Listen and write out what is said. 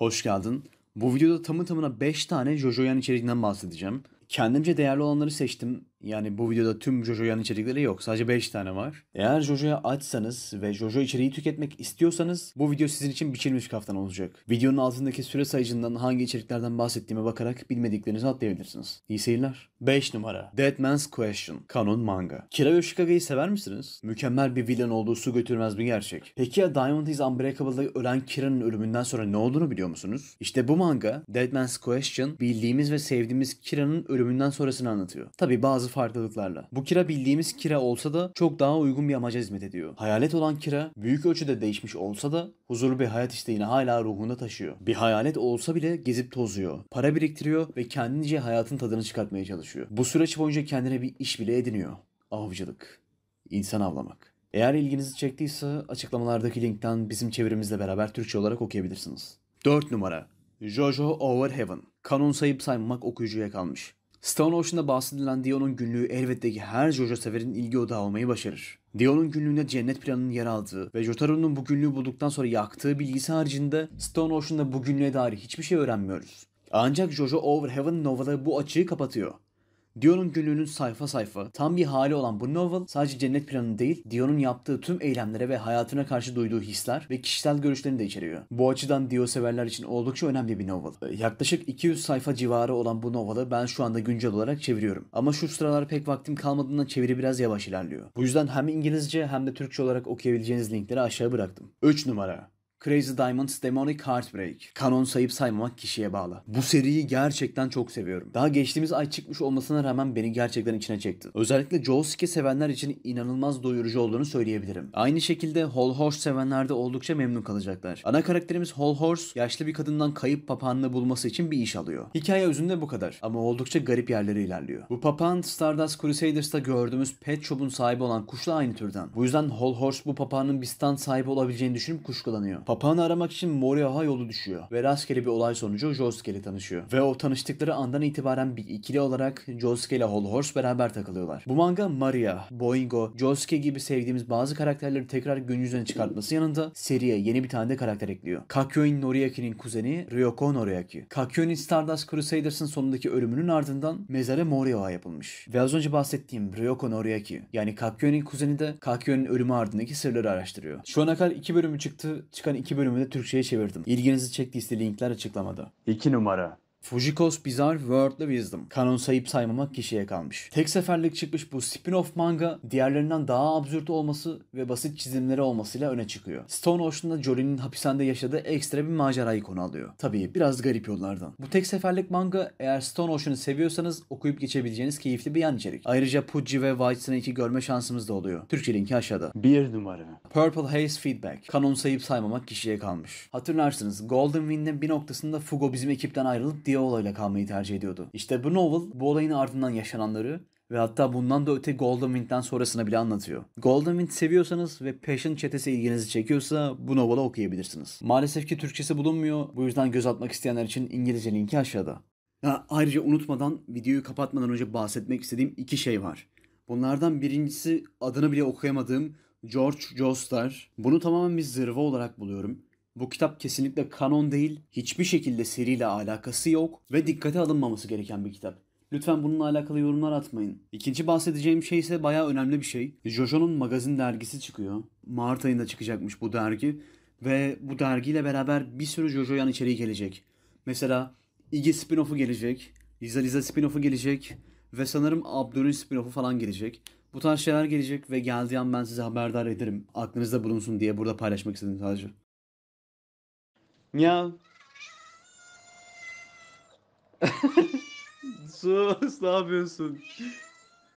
Hoş geldin. Bu videoda tamı tamına 5 tane JoJo yan içeriğinden bahsedeceğim. Kendimce değerli olanları seçtim yani bu videoda tüm Jojo yan içerikleri yok. Sadece 5 tane var. Eğer Jojo'ya açsanız ve Jojo içeriği tüketmek istiyorsanız bu video sizin için biçilmiş kaftan olacak. Videonun altındaki süre sayıcından hangi içeriklerden bahsettiğime bakarak bilmediklerinizi atlayabilirsiniz. İyi seyirler. 5 numara Dead Man's Question Kanon Manga Kira Yoshikaga'yı sever misiniz? Mükemmel bir villain olduğu su götürmez bir gerçek. Peki ya Diamond is Unbreakable'da ölen Kira'nın ölümünden sonra ne olduğunu biliyor musunuz? İşte bu manga Dead Man's Question bildiğimiz ve sevdiğimiz Kira'nın ölümünden sonrasını anlatıyor. Tabi bazı farklılıklarla. Bu kira bildiğimiz kira olsa da çok daha uygun bir amaca hizmet ediyor. Hayalet olan kira büyük ölçüde değişmiş olsa da huzurlu bir hayat isteğini hala ruhunda taşıyor. Bir hayalet olsa bile gezip tozuyor. Para biriktiriyor ve kendince hayatın tadını çıkartmaya çalışıyor. Bu süreç boyunca kendine bir iş bile ediniyor. Avcılık. İnsan avlamak. Eğer ilginizi çektiyse açıklamalardaki linkten bizim çevirimizle beraber Türkçe olarak okuyabilirsiniz. 4 numara Jojo Over Heaven. Kanun sayıp saymamak okuyucuya kalmış. Stone Ocean'da bahsedilen Dion'un günlüğü elbette ki her JoJo severin ilgi odağı olmayı başarır. Dion'un günlüğünde cennet planının yer aldığı ve Jotaro'nun bu günlüğü bulduktan sonra yaktığı bilgisi haricinde Stone Ocean'da bu günlüğe dair hiçbir şey öğrenmiyoruz. Ancak Jojo Over Heaven Nova'da bu açığı kapatıyor. Dion'un günlüğünün sayfa sayfa tam bir hali olan bu novel sadece cennet planı değil Dion'un yaptığı tüm eylemlere ve hayatına karşı duyduğu hisler ve kişisel görüşlerini de içeriyor. Bu açıdan Dio severler için oldukça önemli bir novel. Ee, yaklaşık 200 sayfa civarı olan bu novel'ı ben şu anda güncel olarak çeviriyorum. Ama şu sıralar pek vaktim kalmadığından çeviri biraz yavaş ilerliyor. Bu yüzden hem İngilizce hem de Türkçe olarak okuyabileceğiniz linkleri aşağı bıraktım. 3 numara Crazy Diamonds Demonic Heartbreak. Kanon sayıp saymamak kişiye bağlı. Bu seriyi gerçekten çok seviyorum. Daha geçtiğimiz ay çıkmış olmasına rağmen beni gerçekten içine çekti. Özellikle Joe Josuke sevenler için inanılmaz doyurucu olduğunu söyleyebilirim. Aynı şekilde Hall Horse sevenler de oldukça memnun kalacaklar. Ana karakterimiz Hall Horse yaşlı bir kadından kayıp papağanını bulması için bir iş alıyor. Hikaye özünde bu kadar ama oldukça garip yerlere ilerliyor. Bu papağan Stardust Crusaders'ta gördüğümüz Pet Shop'un sahibi olan kuşla aynı türden. Bu yüzden Hall Horse bu papağanın bir stand sahibi olabileceğini düşünüp kuşkulanıyor. Papağanı aramak için Moriaha yolu düşüyor ve rastgele bir olay sonucu Josuke ile tanışıyor. Ve o tanıştıkları andan itibaren bir ikili olarak Josuke ile Whole Horse beraber takılıyorlar. Bu manga Maria, Boingo, Josuke gibi sevdiğimiz bazı karakterleri tekrar gün yüzüne çıkartması yanında seriye yeni bir tane de karakter ekliyor. Kakyoin Noriaki'nin kuzeni Ryoko Noriaki. Kakyoin Stardust Crusaders'ın sonundaki ölümünün ardından mezarı Moriaha yapılmış. Ve az önce bahsettiğim Ryoko Noriaki yani Kakyoin'in kuzeni de Kakyoin'in ölümü ardındaki sırları araştırıyor. Şu ana kadar iki bölümü çıktı. Çıkan iki bölümü de Türkçe'ye çevirdim. İlginizi çektiyse linkler açıklamada. 2 numara Fujikos Bizarre Worldly Wisdom. Kanon sayıp saymamak kişiye kalmış. Tek seferlik çıkmış bu spin-off manga diğerlerinden daha absürt olması ve basit çizimleri olmasıyla öne çıkıyor. Stone Ocean'da Jolie'nin hapishanede yaşadığı ekstra bir macerayı konu alıyor. Tabii biraz garip yollardan. Bu tek seferlik manga eğer Stone Ocean'ı seviyorsanız okuyup geçebileceğiniz keyifli bir yan içerik. Ayrıca Pudgy ve White Snake'i görme şansımız da oluyor. Türkçe linki aşağıda. Bir numara. Purple Haze Feedback. Kanon sayıp saymamak kişiye kalmış. Hatırlarsınız Golden Wind'in bir noktasında Fugo bizim ekipten ayrılıp Guardiola olayla kalmayı tercih ediyordu. İşte bu novel bu olayın ardından yaşananları ve hatta bundan da öte Golden Wind'den sonrasını bile anlatıyor. Golden Wind seviyorsanız ve Passion çetesi ilginizi çekiyorsa bu novel'ı okuyabilirsiniz. Maalesef ki Türkçesi bulunmuyor. Bu yüzden göz atmak isteyenler için İngilizce linki aşağıda. Ha, ayrıca unutmadan videoyu kapatmadan önce bahsetmek istediğim iki şey var. Bunlardan birincisi adını bile okuyamadığım George Joestar. Bunu tamamen bir zırva olarak buluyorum. Bu kitap kesinlikle kanon değil, hiçbir şekilde seriyle alakası yok ve dikkate alınmaması gereken bir kitap. Lütfen bununla alakalı yorumlar atmayın. İkinci bahsedeceğim şey ise bayağı önemli bir şey. Jojo'nun magazin dergisi çıkıyor. Mart ayında çıkacakmış bu dergi. Ve bu dergiyle beraber bir sürü Jojo yan içeriği gelecek. Mesela Iggy spin-off'u gelecek. Liza Liza spin-off'u gelecek. Ve sanırım Abdurin spin-off'u falan gelecek. Bu tarz şeyler gelecek ve geldiği an ben size haberdar ederim. Aklınızda bulunsun diye burada paylaşmak istedim sadece. Miyav. Sus ne yapıyorsun?